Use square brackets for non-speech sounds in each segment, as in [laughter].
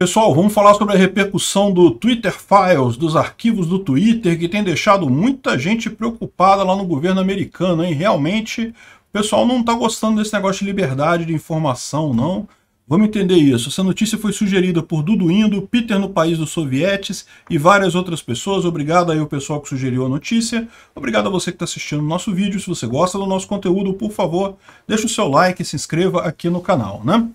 Pessoal, vamos falar sobre a repercussão do Twitter Files, dos arquivos do Twitter, que tem deixado muita gente preocupada lá no governo americano, hein? Realmente, o pessoal não está gostando desse negócio de liberdade de informação, não. Vamos entender isso. Essa notícia foi sugerida por Dudu Indo, Peter no País dos Sovietes e várias outras pessoas. Obrigado aí ao pessoal que sugeriu a notícia. Obrigado a você que está assistindo o nosso vídeo. Se você gosta do nosso conteúdo, por favor, deixa o seu like e se inscreva aqui no canal, né?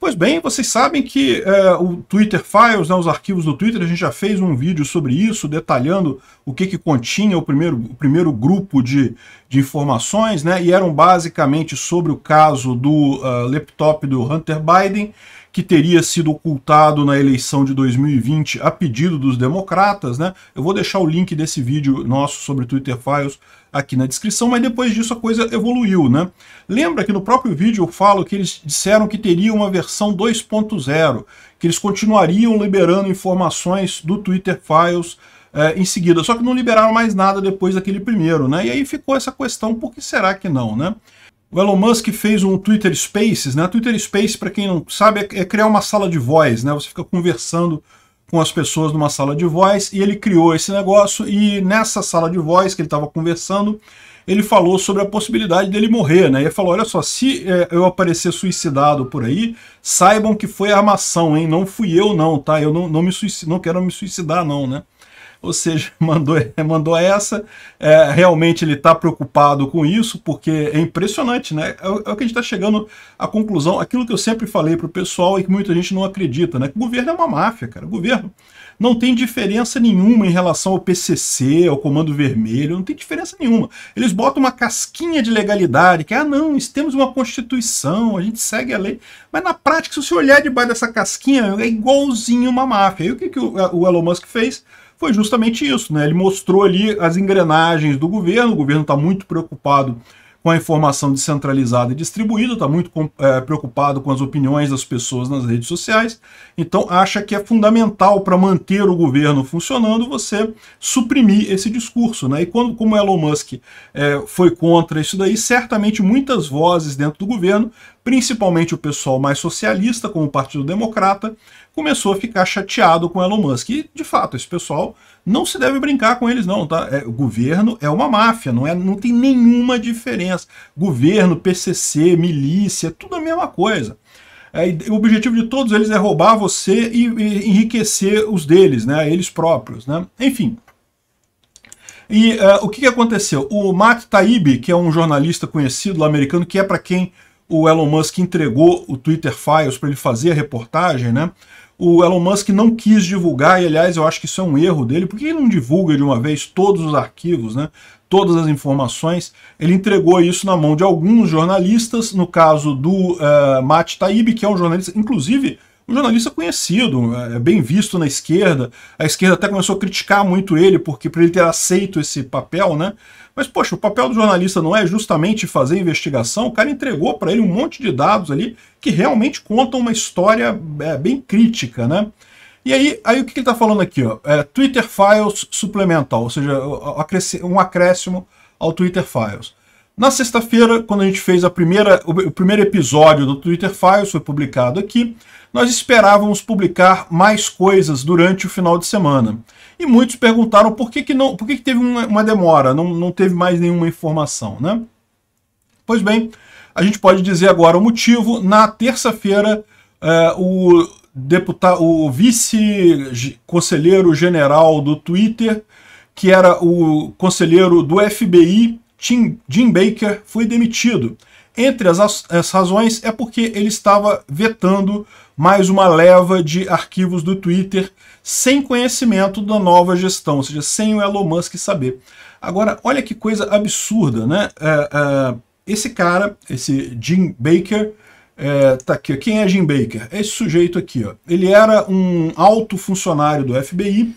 Pois bem, vocês sabem que é, o Twitter Files, né, os arquivos do Twitter, a gente já fez um vídeo sobre isso, detalhando o que, que continha o primeiro, o primeiro grupo de, de informações, né? E eram basicamente sobre o caso do uh, laptop do Hunter Biden, que teria sido ocultado na eleição de 2020 a pedido dos democratas, né? Eu vou deixar o link desse vídeo nosso sobre Twitter Files aqui na descrição, mas depois disso a coisa evoluiu, né? Lembra que no próprio vídeo eu falo que eles disseram que teria uma versão 2.0, que eles continuariam liberando informações do Twitter Files é, em seguida. Só que não liberaram mais nada depois daquele primeiro, né? E aí ficou essa questão, por que será que não, né? O Elon Musk fez um Twitter Spaces, né? Twitter Space, para quem não sabe, é, é criar uma sala de voz, né? Você fica conversando com as pessoas numa sala de voz e ele criou esse negócio e nessa sala de voz que ele estava conversando, ele falou sobre a possibilidade dele morrer, né? Ele falou, olha só, se é, eu aparecer suicidado por aí, saibam que foi armação, hein? Não fui eu não, tá? Eu não, não, me suic não quero me suicidar não, né? ou seja, [laughs] mandou, mandou essa. É, realmente ele está preocupado com isso, porque é impressionante, né? É, o é que a gente está chegando à conclusão, aquilo que eu sempre falei para o pessoal e que muita gente não acredita, né? Que o governo é uma máfia, cara. O governo não tem diferença nenhuma em relação ao PCC, ao Comando Vermelho, não tem diferença nenhuma. Eles botam uma casquinha de legalidade, que, ah, não, temos uma Constituição, a gente segue a lei. Mas na prática, se você olhar debaixo dessa casquinha, é igualzinho uma máfia. E o que, que o, o Elon Musk fez? foi justamente isso, né? Ele mostrou ali as engrenagens do governo, o governo está muito preocupado com a informação descentralizada e distribuída, está muito é, preocupado com as opiniões das pessoas nas redes sociais, então acha que é fundamental para manter o governo funcionando você suprimir esse discurso. Né? E quando, como Elon Musk é, foi contra isso daí, certamente muitas vozes dentro do governo, principalmente o pessoal mais socialista, como o Partido Democrata, começou a ficar chateado com Elon Musk. E, de fato, esse pessoal não se deve brincar com eles, não, tá? É, o governo é uma máfia, não, é, não tem nenhuma diferença. Governo, PCC, milícia, é tudo a mesma coisa. É, o objetivo de todos eles é roubar você e, e enriquecer os deles, né? Eles próprios, né? Enfim. E uh, o que, que aconteceu? O Matt Taibbi, que é um jornalista conhecido lá americano, que é para quem o Elon Musk entregou o Twitter Files para ele fazer a reportagem, né? o Elon Musk não quis divulgar, e aliás eu acho que isso é um erro dele, porque ele não divulga de uma vez todos os arquivos, né? todas as informações, ele entregou isso na mão de alguns jornalistas, no caso do uh, Matt Taibbi, que é um jornalista, inclusive um jornalista é conhecido, é bem visto na esquerda. A esquerda até começou a criticar muito ele porque por ele ter aceito esse papel, né? Mas poxa, o papel do jornalista não é justamente fazer investigação. O cara entregou para ele um monte de dados ali que realmente contam uma história é, bem crítica, né? E aí, aí o que ele está falando aqui? Ó? É, Twitter Files suplementar, ou seja, um acréscimo ao Twitter Files. Na sexta-feira, quando a gente fez a primeira, o primeiro episódio do Twitter Files, foi publicado aqui, nós esperávamos publicar mais coisas durante o final de semana. E muitos perguntaram por que, que, não, por que, que teve uma, uma demora, não, não teve mais nenhuma informação, né? Pois bem, a gente pode dizer agora o motivo. Na terça-feira, eh, o deputado, o vice-conselheiro general do Twitter, que era o conselheiro do FBI, Tim, Jim Baker, foi demitido. Entre as, as razões é porque ele estava vetando mais uma leva de arquivos do Twitter sem conhecimento da nova gestão, ou seja, sem o Elon Musk saber. Agora, olha que coisa absurda, né? É, é, esse cara, esse Jim Baker, é, tá aqui, quem é Jim Baker? É esse sujeito aqui, ó. ele era um alto funcionário do FBI,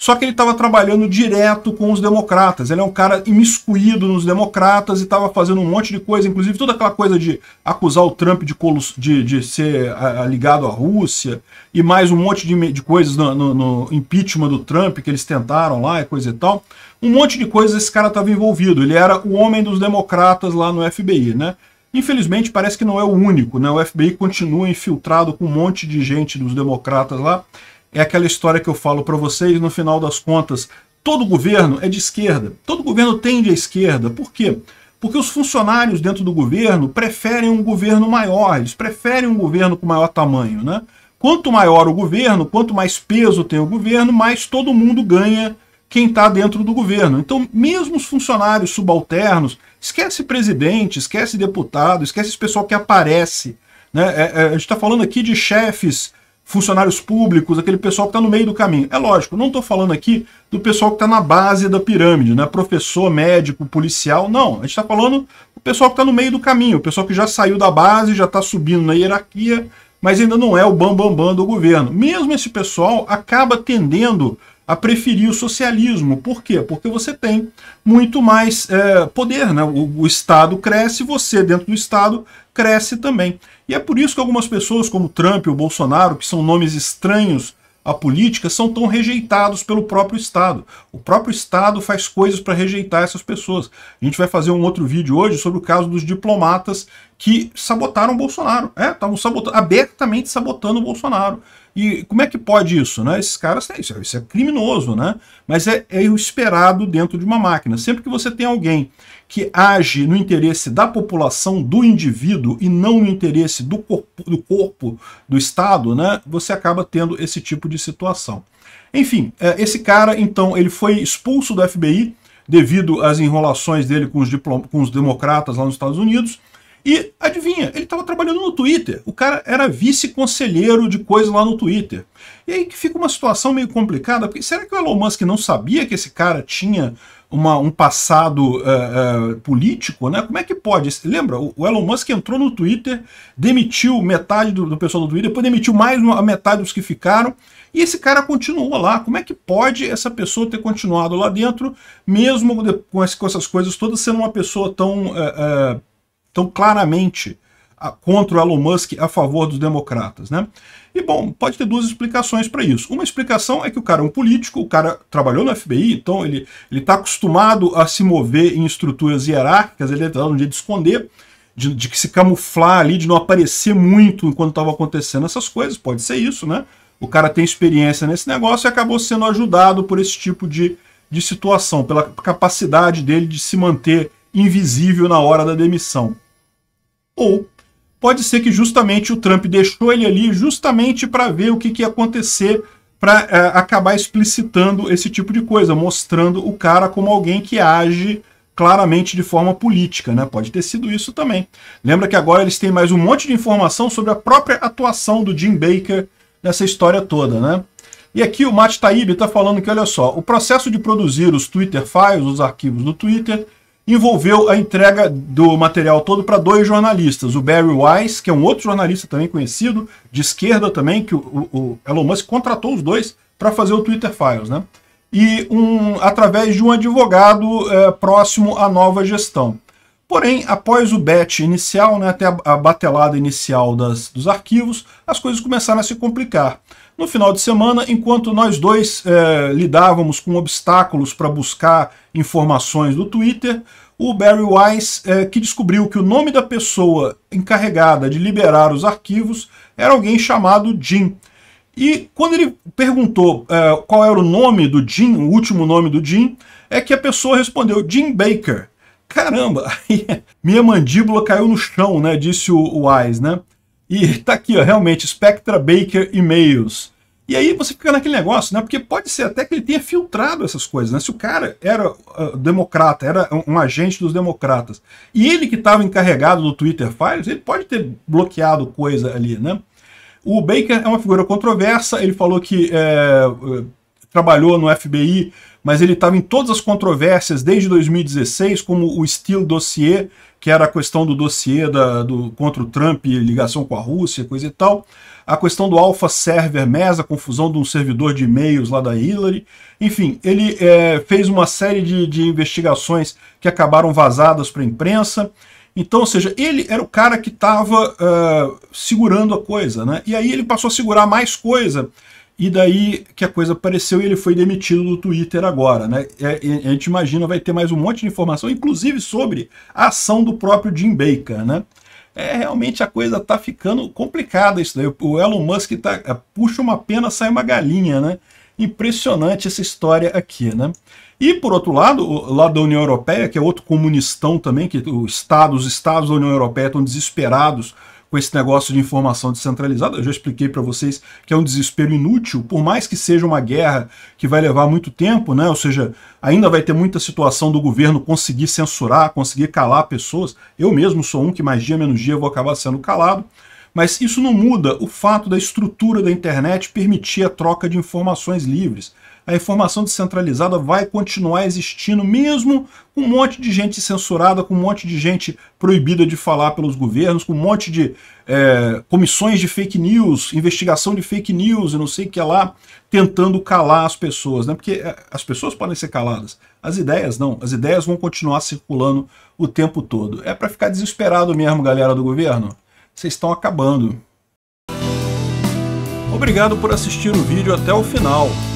só que ele estava trabalhando direto com os democratas. Ele é um cara imiscuído nos democratas e estava fazendo um monte de coisa, inclusive toda aquela coisa de acusar o Trump de, de, de ser a, a, ligado à Rússia e mais um monte de, de coisas no, no, no, impeachment do Trump que eles tentaram lá e coisa e tal. Um monte de coisas esse cara estava envolvido. Ele era o homem dos democratas lá no FBI, né? Infelizmente, parece que não é o único, né? O FBI continua infiltrado com um monte de gente dos democratas lá. É aquela história que eu falo para vocês, no final das contas, todo governo é de esquerda. Todo governo tende à esquerda. Por quê? Porque os funcionários dentro do governo preferem um governo maior, eles preferem um governo com maior tamanho, né? Quanto maior o governo, quanto mais peso tem o governo, mais todo mundo ganha quem está dentro do governo. Então, mesmo os funcionários subalternos, esquece presidente, esquece deputado, esquece esse pessoal que aparece. Né? É, é, a gente está falando aqui de chefes funcionários públicos, aquele pessoal que está no meio do caminho. É lógico, não estou falando aqui do pessoal que está na base da pirâmide, né? professor, médico, policial, não. A gente está falando do pessoal que está no meio do caminho, o pessoal que já saiu da base, já está subindo na hierarquia, mas ainda não é o bambambam bam, bam do governo. Mesmo esse pessoal acaba tendendo a preferir o socialismo. Por quê? Porque você tem muito mais é, poder, né? O, o, Estado cresce, você dentro do Estado cresce também. E é por isso que algumas pessoas, como Trump e o Bolsonaro, que são nomes estranhos à política, são tão rejeitados pelo próprio Estado. O próprio Estado faz coisas para rejeitar essas pessoas. A gente vai fazer um outro vídeo hoje sobre o caso dos diplomatas que sabotaram o Bolsonaro. É, estavam sabotando, abertamente sabotando o Bolsonaro. E como é que pode isso, né? Esses caras têm isso, isso é criminoso, né? Mas é, é o esperado dentro de uma máquina. Sempre que você tem alguém que age no interesse da população, do indivíduo, e não no interesse do corpo do, corpo, do Estado, né? Você acaba tendo esse tipo de situação. Enfim, é, esse cara, então, ele foi expulso do FBI devido às enrolações dele com os, com os democratas lá nos Estados Unidos. E adivinha, ele estava trabalhando no Twitter. O cara era vice-conselheiro de coisa lá no Twitter. E aí que fica uma situação meio complicada, porque será que o Elon Musk não sabia que esse cara tinha uma, um passado uh, uh, político? Né? Como é que pode? Lembra, o, Elon Musk entrou no Twitter, demitiu metade do, do pessoal do Twitter, depois demitiu mais uma, a metade dos que ficaram, e esse cara continuou lá. Como é que pode essa pessoa ter continuado lá dentro, mesmo com, essas coisas todas, sendo uma pessoa tão... Uh, então, claramente, a, contra o Elon Musk a favor dos democratas. Né? E, bom, pode ter duas explicações para isso. Uma explicação é que o cara é um político, o cara trabalhou no FBI, então ele está acostumado a se mover em estruturas hierárquicas, ele está um jeito de esconder, de, de, se camuflar ali, de não aparecer muito enquanto estava acontecendo essas coisas, pode ser isso, né? O cara tem experiência nesse negócio e acabou sendo ajudado por esse tipo de, de situação, pela capacidade dele de se manter invisível na hora da demissão. Ou pode ser que justamente o Trump deixou ele ali justamente para ver o que, que ia acontecer para é, acabar explicitando esse tipo de coisa, mostrando o cara como alguém que age claramente de forma política, né? Pode ter sido isso também. Lembra que agora eles têm mais um monte de informação sobre a própria atuação do Jim Baker nessa história toda, né? E aqui o Matt Taibbi está falando que, olha só, o processo de produzir os Twitter Files, os arquivos do Twitter, envolveu a entrega do material todo para dois jornalistas, o Barry Weiss, que é um outro jornalista também conhecido, de esquerda também, que o, o Elon Musk contratou os dois para fazer o Twitter Files, né? E um, através de um advogado é, próximo à nova gestão. Porém, após o bet inicial, né, até a, batelada inicial das, dos arquivos, as coisas começaram a se complicar. No final de semana, enquanto nós dois é, lidávamos com obstáculos para buscar informações do Twitter, o Barry Weiss, é, eh, que descobriu que o nome da pessoa encarregada de liberar os arquivos era alguém chamado Jim. E quando ele perguntou é, qual era o nome do Jim, o último nome do Jim, é que a pessoa respondeu Jim Baker. Caramba, [laughs] minha mandíbula caiu no chão, né? Disse o Wise, né? E tá aqui, ó, realmente, Spectra Baker e-mails. E aí você fica naquele negócio, né? Porque pode ser até que ele tenha filtrado essas coisas, né? Se o cara era uh, democrata, era um, um, agente dos democratas, e ele que estava encarregado do Twitter Files, ele pode ter bloqueado coisa ali, né? O Baker é uma figura controversa, ele falou que é, trabalhou no FBI, mas ele estava em todas as controvérsias desde 2016, como o Steele Dossier, que era a questão do dossiê da, do, contra o Trump, ligação com a Rússia, coisa e tal. A questão do Alpha Server MES, a confusão de um servidor de e-mails lá da Hillary. Enfim, ele é, fez uma série de, de investigações que acabaram vazadas para a imprensa. Então, ou seja, ele era o cara que estava uh, segurando a coisa, né? E aí ele passou a segurar mais coisa e daí que a coisa apareceu e ele foi demitido do Twitter agora, né? É, é, a gente imagina vai ter mais um monte de informação, inclusive sobre a ação do próprio Jim Baker, né? É, realmente a coisa está ficando complicada isso daí. O Elon Musk tá, é, puxa uma pena, sai uma galinha, né? Impressionante essa história aqui, né? E por outro lado, lá da União Europeia, que é outro comunistão também, que os Estados os estados da União Europeia estão desesperados com esse negócio de informação descentralizada. Eu já expliquei para vocês que é um desespero inútil, por mais que seja uma guerra que vai levar muito tempo, né? ou seja, ainda vai ter muita situação do governo conseguir censurar, conseguir calar pessoas. Eu mesmo sou um que mais dia menos dia vou acabar sendo calado. Mas isso não muda o fato da estrutura da internet permitir a troca de informações livres a informação descentralizada vai continuar existindo, mesmo com um monte de gente censurada, com um monte de gente proibida de falar pelos governos, com um monte de é, comissões de fake news, investigação de fake news e não sei o que lá, tentando calar as pessoas, né? Porque é, as pessoas podem ser caladas, as ideias não, as ideias vão continuar circulando o tempo todo. É para ficar desesperado mesmo, galera do governo. Vocês estão acabando. Obrigado por assistir o vídeo até o final.